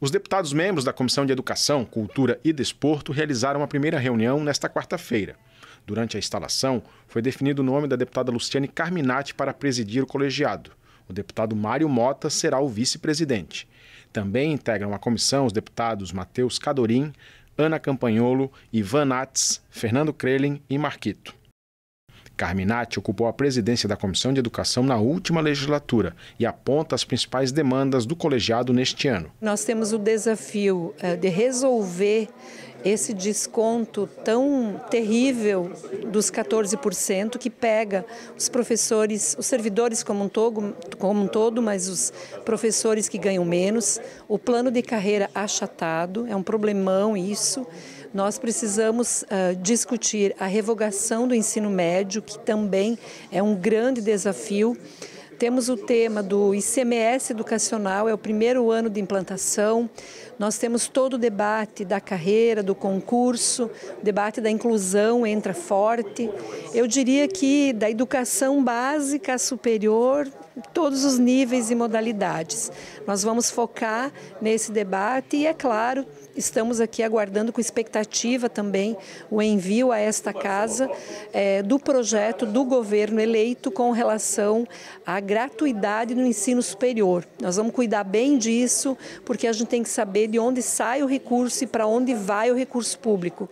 Os deputados membros da Comissão de Educação, Cultura e Desporto realizaram a primeira reunião nesta quarta-feira. Durante a instalação, foi definido o nome da deputada Luciane Carminati para presidir o colegiado. O deputado Mário Mota será o vice-presidente. Também integram a comissão os deputados Matheus Cadorim, Ana Campanholo, Ivan Nats, Fernando Krelin e Marquito. Carminati ocupou a presidência da Comissão de Educação na última legislatura e aponta as principais demandas do colegiado neste ano. Nós temos o desafio eh, de resolver esse desconto tão terrível dos 14% que pega os professores, os servidores como um, todo, como um todo, mas os professores que ganham menos, o plano de carreira achatado, é um problemão isso. Nós precisamos uh, discutir a revogação do ensino médio, que também é um grande desafio. Temos o tema do ICMS educacional, é o primeiro ano de implantação. Nós temos todo o debate da carreira, do concurso, debate da inclusão entra forte. Eu diria que da educação básica superior todos os níveis e modalidades. Nós vamos focar nesse debate e, é claro, estamos aqui aguardando com expectativa também o envio a esta casa é, do projeto do governo eleito com relação à gratuidade no ensino superior. Nós vamos cuidar bem disso, porque a gente tem que saber de onde sai o recurso e para onde vai o recurso público.